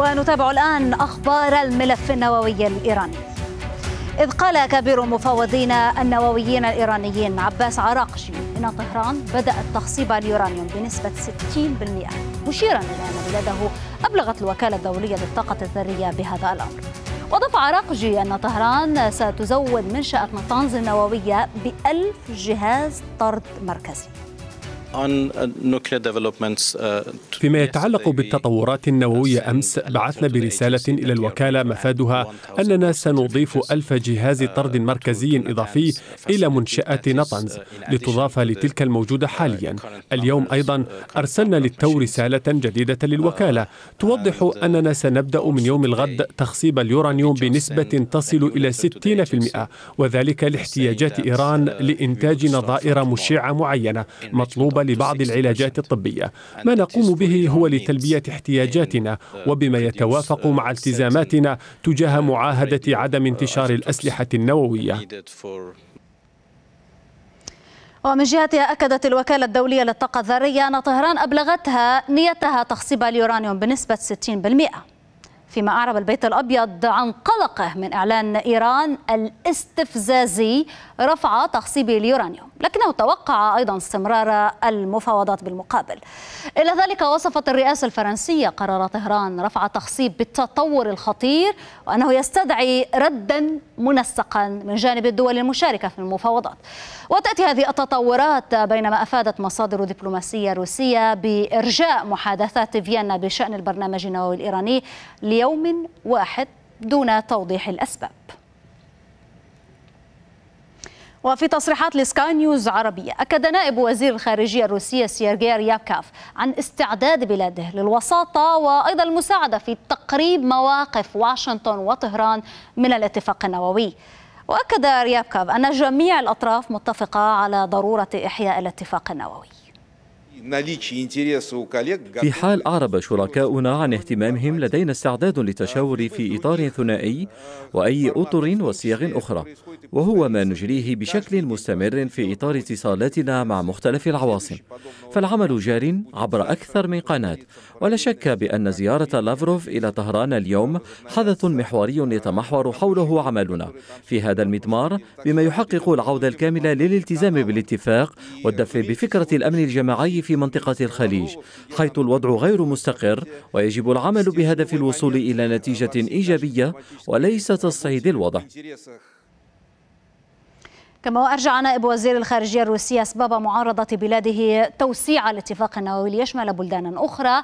ونتابع الآن أخبار الملف النووي الإيراني إذ قال كبير المفاوضين النوويين الإيرانيين عباس عراقشي إن طهران بدأت تخصيب اليورانيوم بنسبة 60% مشيرا إلى أن بلاده أبلغت الوكالة الدولية للطاقة الذرية بهذا الأمر وضف عراقجي أن طهران ستزود منشأة نطنز النووية بألف جهاز طرد مركزي Uh, uh, فيما يتعلق بالتطورات النووية أمس بعثنا برسالة إلى الوكالة مفادها أننا سنضيف ألف uh, جهاز طرد مركزي إضافي إلى منشأة نطنز لتضاف لتلك الموجودة حاليا اليوم أيضا أرسلنا للتو رسالة جديدة للوكالة توضح أننا سنبدأ من يوم الغد تخصيب اليورانيوم بنسبة تصل إلى 60% وذلك لاحتياجات إيران لإنتاج نظائر مشعة معينة مطلوبة لبعض العلاجات الطبية ما نقوم به هو لتلبية احتياجاتنا uh, وبما يتوافق uh, مع التزاماتنا تجاه uh, معاهدة عدم انتشار الأسلحة النووية ومن جهتها أكدت الوكالة الدولية للطاقة الذرية أن طهران أبلغتها نيتها تخصيب اليورانيوم بنسبة 60% فيما أعرب البيت الأبيض عن قلقه من إعلان إيران الاستفزازي رفع تخصيب اليورانيوم لكنه توقع أيضا استمرار المفاوضات بالمقابل إلى ذلك وصفت الرئاسة الفرنسية قرار طهران رفع تخصيب بالتطور الخطير وأنه يستدعي ردا منسقا من جانب الدول المشاركة في المفاوضات وتأتي هذه التطورات بينما أفادت مصادر دبلوماسية روسية بإرجاء محادثات فيينا بشأن البرنامج النووي الإيراني ليوم واحد دون توضيح الأسباب وفي تصريحات لسكاي نيوز عربية أكد نائب وزير الخارجية الروسية سيرجي ريابكاف عن استعداد بلاده للوساطة وأيضا المساعدة في تقريب مواقف واشنطن وطهران من الاتفاق النووي وأكد ريابكاف أن جميع الأطراف متفقة على ضرورة إحياء الاتفاق النووي في حال أعرب شركاؤنا عن اهتمامهم لدينا استعداد للتشاور في إطار ثنائي وأي أطر وصيغ أخرى وهو ما نجريه بشكل مستمر في إطار اتصالاتنا مع مختلف العواصم فالعمل جار عبر أكثر من قناة ولا شك بأن زيارة لافروف إلى طهران اليوم حدث محوري يتمحور حوله عملنا في هذا المضمار بما يحقق العودة الكاملة للالتزام بالاتفاق والدفع بفكرة الأمن الجماعي في في منطقة الخليج حيث الوضع غير مستقر ويجب العمل بهدف الوصول إلى نتيجة إيجابية وليس تصعيد الوضع كما وأرجع نائب وزير الخارجية الروسي أسباب معارضة بلاده توسيع الاتفاق النووي ليشمل بلدانا أخرى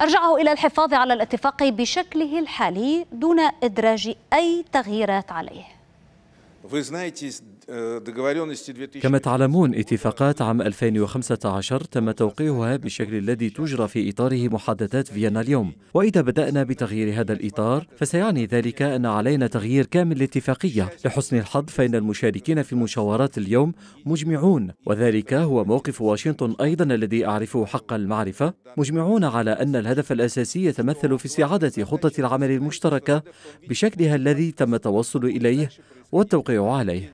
أرجعه إلى الحفاظ على الاتفاق بشكله الحالي دون إدراج أي تغييرات عليه كما تعلمون اتفاقات عام 2015 تم توقيعها بالشكل الذي تجرى في إطاره محادثات فيينا اليوم وإذا بدأنا بتغيير هذا الإطار فسيعني ذلك أن علينا تغيير كامل الاتفاقية لحسن الحظ فإن المشاركين في مشاورات اليوم مجمعون وذلك هو موقف واشنطن أيضا الذي أعرفه حق المعرفة مجمعون على أن الهدف الأساسي يتمثل في استعادة خطة العمل المشتركة بشكلها الذي تم التوصل إليه والتوقيع عليه